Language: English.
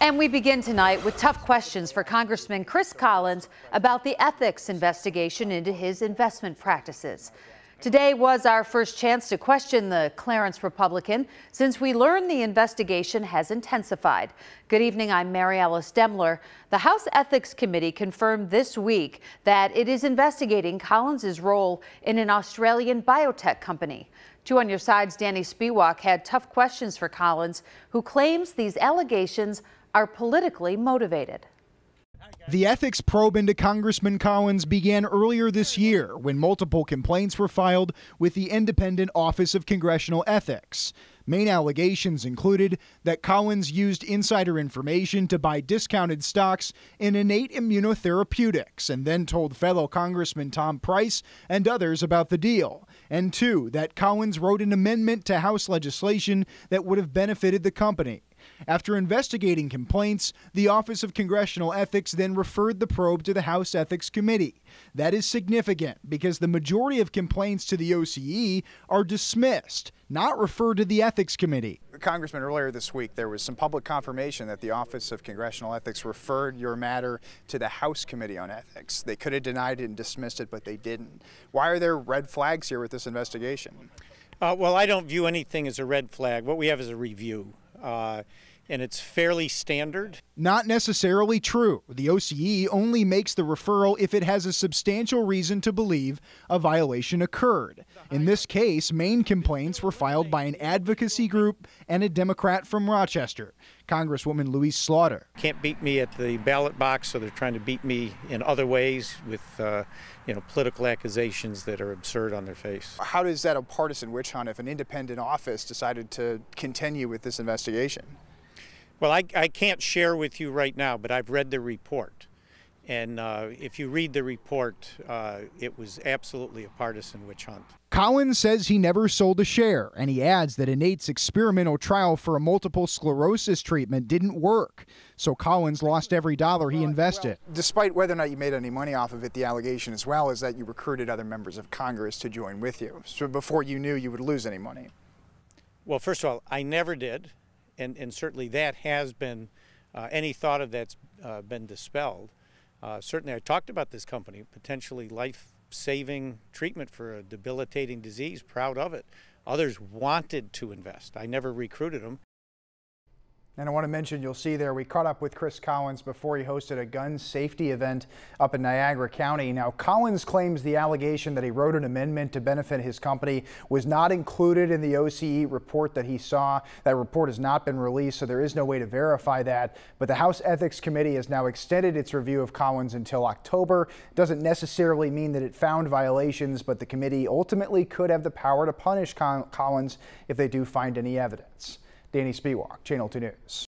And we begin tonight with tough questions for Congressman Chris Collins about the ethics investigation into his investment practices. Today was our first chance to question the Clarence Republican since we learned the investigation has intensified. Good evening, I'm Mary Alice Demler. The House Ethics Committee confirmed this week that it is investigating Collins's role in an Australian biotech company. Two on your side's Danny Spiewak had tough questions for Collins, who claims these allegations are politically motivated. The ethics probe into Congressman Collins began earlier this year when multiple complaints were filed with the Independent Office of Congressional Ethics. Main allegations included that Collins used insider information to buy discounted stocks in innate immunotherapeutics and then told fellow Congressman Tom Price and others about the deal. And two, that Collins wrote an amendment to House legislation that would have benefited the company. After investigating complaints, the Office of Congressional Ethics then referred the probe to the House Ethics Committee. That is significant because the majority of complaints to the OCE are dismissed, not referred to the Ethics Committee. Congressman, earlier this week there was some public confirmation that the Office of Congressional Ethics referred your matter to the House Committee on Ethics. They could have denied it and dismissed it, but they didn't. Why are there red flags here with this investigation? Uh, well, I don't view anything as a red flag. What we have is a review. Uh, and it's fairly standard. Not necessarily true. The OCE only makes the referral if it has a substantial reason to believe a violation occurred. In this case, main complaints were filed by an advocacy group and a Democrat from Rochester, Congresswoman Louise Slaughter. Can't beat me at the ballot box, so they're trying to beat me in other ways with, uh, you know, political accusations that are absurd on their face. How is that a partisan witch hunt if an independent office decided to continue with this investigation? Well, I, I can't share with you right now, but I've read the report. And uh, if you read the report, uh, it was absolutely a partisan witch hunt. Collins says he never sold a share, and he adds that Innate's experimental trial for a multiple sclerosis treatment didn't work, so Collins lost every dollar he invested. Well, despite whether or not you made any money off of it, the allegation as well is that you recruited other members of Congress to join with you. So before you knew you would lose any money. Well, first of all, I never did and, and certainly that has been, uh, any thought of that's uh, been dispelled. Uh, certainly, I talked about this company, potentially life saving treatment for a debilitating disease, proud of it. Others wanted to invest. I never recruited them. And I want to mention, you'll see there, we caught up with Chris Collins before he hosted a gun safety event up in Niagara County. Now, Collins claims the allegation that he wrote an amendment to benefit his company was not included in the OCE report that he saw. That report has not been released, so there is no way to verify that. But the House Ethics Committee has now extended its review of Collins until October. Doesn't necessarily mean that it found violations, but the committee ultimately could have the power to punish Collins if they do find any evidence. Danny Spiewak, Channel 2 News.